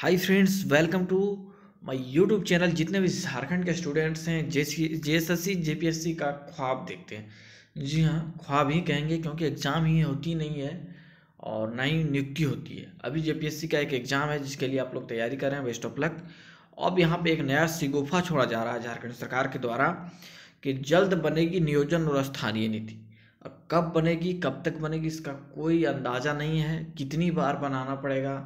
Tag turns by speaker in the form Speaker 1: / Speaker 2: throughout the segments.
Speaker 1: hi friends welcome to my YouTube channel जितने भी झारखंड के स्टूडेंट्स हैं J J S S C J P S C का ख्वाब देखते हैं जी हाँ ख्वाब ही कहेंगे क्योंकि एग्ज़ाम ही होती नहीं है और ना ही नियुक्ति होती है अभी जे पी एस सी का एक एग्ज़ाम है जिसके लिए आप लोग तैयारी कर रहे हैं वेस्ट ऑफ लक अब यहाँ पर एक नया सिगोफा छोड़ा जा रहा है झारखंड सरकार के द्वारा कि जल्द बनेगी नियोजन और स्थानीय नीति कब बनेगी कब तक बनेगी इसका कोई अंदाज़ा नहीं है कितनी बार बनाना पड़ेगा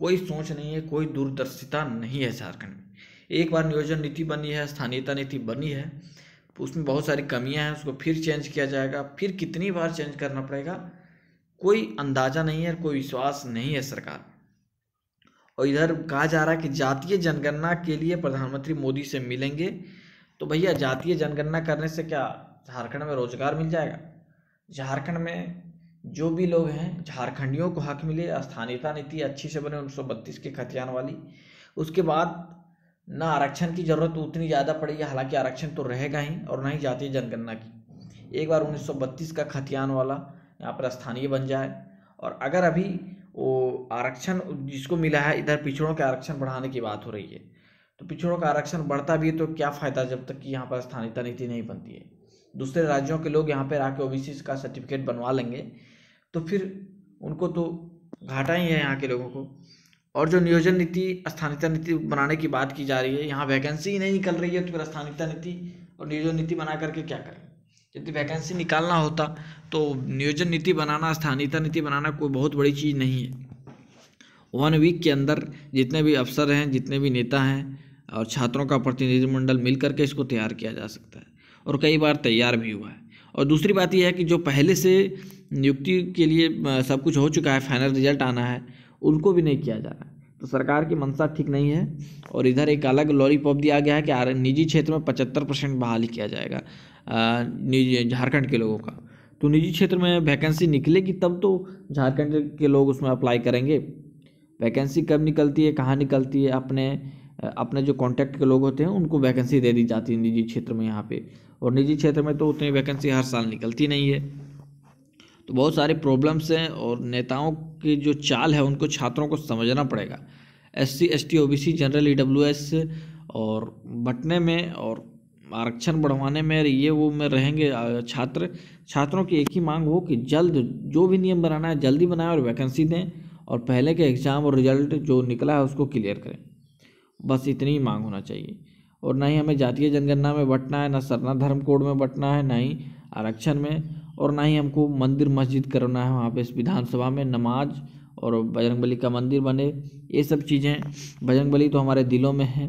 Speaker 1: कोई सोच नहीं है कोई दूरदर्शिता नहीं है झारखंड में एक बार नियोजन नीति बनी है स्थानीयता नीति बनी है उसमें बहुत सारी कमियां हैं उसको फिर चेंज किया जाएगा फिर कितनी बार चेंज करना पड़ेगा कोई अंदाज़ा नहीं है कोई विश्वास नहीं है सरकार और इधर कहा जा रहा है कि जातीय जनगणना के लिए प्रधानमंत्री मोदी से मिलेंगे तो भैया जातीय जनगणना करने से क्या झारखंड में रोजगार मिल जाएगा झारखंड में जो भी लोग हैं झारखंडियों को हक मिले स्थानीयता नीति अच्छी से बने उन्नीस के खतियान वाली उसके बाद ना आरक्षण की ज़रूरत उतनी ज़्यादा पड़ेगी हालांकि आरक्षण तो रहेगा ही और ना ही जातीय जनगणना की एक बार 1932 का खतियान वाला यहाँ पर स्थानीय बन जाए और अगर अभी वो आरक्षण जिसको मिला है इधर पिछड़ों के आरक्षण बढ़ाने की बात हो रही है तो पिछड़ों का आरक्षण बढ़ता भी है तो क्या फ़ायदा जब तक कि यहाँ पर स्थानीयता नीति नहीं बनती है दूसरे राज्यों के लोग यहाँ पर आके ओ का सर्टिफिकेट बनवा लेंगे तो फिर उनको तो घाटा ही है यहाँ के लोगों को और जो नियोजन नीति स्थानीयता नीति बनाने की बात की जा रही है यहाँ वैकेंसी ही नहीं निकल रही है तो फिर स्थानीयता नीति और नियोजन नीति बना करके क्या करें यदि वैकेंसी निकालना होता तो नियोजन नीति बनाना स्थानीयता नीति बनाना कोई बहुत बड़ी चीज़ नहीं है वन वीक के अंदर जितने भी अफसर हैं जितने भी नेता हैं और छात्रों का प्रतिनिधिमंडल मिल करके इसको तैयार किया जा सकता है और कई बार तैयार भी हुआ है और दूसरी बात यह है कि जो पहले से नियुक्ति के लिए सब कुछ हो चुका है फाइनल रिजल्ट आना है उनको भी नहीं किया जा रहा है तो सरकार की मंशा ठीक नहीं है और इधर एक अलग लॉलीपॉप दिया गया है कि निजी क्षेत्र में पचहत्तर परसेंट बहाली किया जाएगा झारखंड के लोगों का तो निजी क्षेत्र में वैकेंसी निकलेगी तब तो झारखंड के लोग उसमें अप्लाई करेंगे वैकेंसी कब निकलती है कहाँ निकलती है अपने अपने जो कॉन्टैक्ट के लोग होते हैं उनको वैकेंसी दे दी जाती है निजी क्षेत्र में यहाँ पे और निजी क्षेत्र में तो उतनी वैकेंसी हर साल निकलती नहीं है तो बहुत सारे प्रॉब्लम्स हैं और नेताओं की जो चाल है उनको छात्रों को समझना पड़ेगा S C S T O B C general E W S और बटने में और आरक्षण बढ़वाने में ये वो में रहेंगे छात्र छात्रों की एक ही मांग हो कि जल्द जो भी नियम बनाना है जल्दी बनाएं और वैकेंसी दें और पहले के एग्ज़ाम और रिजल्ट जो निकला है उसको क्लियर करें बस इतनी ही मांग होना चाहिए और ना ही हमें जातीय जनगणना में बटना है ना सरना धर्म कोड में बटना है ना ही आरक्षण में और ना ही हमको मंदिर मस्जिद करना है वहाँ पे इस विधानसभा में नमाज और बजरंगबली का मंदिर बने ये सब चीज़ें बजरंगबली तो हमारे दिलों में हैं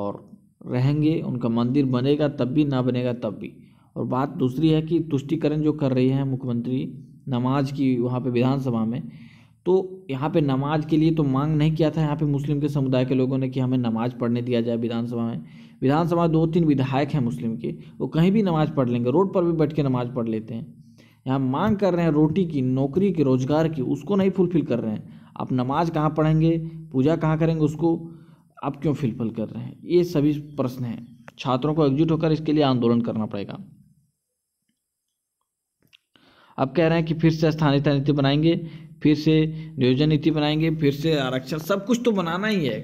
Speaker 1: और रहेंगे उनका मंदिर बनेगा तब भी ना बनेगा तब भी और बात दूसरी है कि तुष्टिकरण जो कर रही है मुख्यमंत्री नमाज की वहाँ पे विधानसभा में तो यहाँ पे नमाज के लिए तो मांग नहीं किया था यहाँ पे मुस्लिम के समुदाय के लोगों ने कि हमें नमाज पढ़ने दिया जाए विधानसभा में विधानसभा में दो तीन विधायक हैं मुस्लिम के वो कहीं भी नमाज पढ़ लेंगे रोड पर भी बैठ के नमाज पढ़ लेते हैं यहाँ मांग कर रहे हैं रोटी की नौकरी की रोज़गार की उसको नहीं फुलफिल कर रहे हैं आप नमाज कहाँ पढ़ेंगे पूजा कहाँ करेंगे उसको आप क्यों फिलफिल कर रहे हैं ये सभी प्रश्न हैं छात्रों को एकजुट होकर इसके लिए आंदोलन करना पड़ेगा अब कह रहे हैं कि फिर से स्थानीय नीति बनाएंगे फिर से नियोजन नीति बनाएंगे फिर से आरक्षण सब कुछ तो बनाना ही है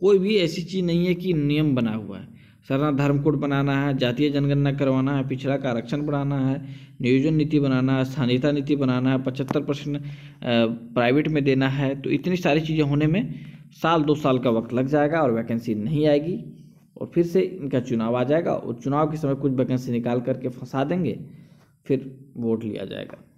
Speaker 1: कोई भी ऐसी चीज़ नहीं है कि नियम बना हुआ है सरना धर्म कोड बनाना है जातीय जनगणना करवाना है पिछड़ा का आरक्षण बढ़ाना है नियोजन नीति बनाना है स्थानीयता नीति बनाना है पचहत्तर परसेंट प्राइवेट में देना है तो इतनी सारी चीज़ें होने में साल दो साल का वक्त लग जाएगा और वैकेंसी नहीं आएगी और फिर से इनका चुनाव आ जाएगा और चुनाव के समय कुछ वैकेंसी निकाल करके फंसा देंगे फिर वोट लिया जाएगा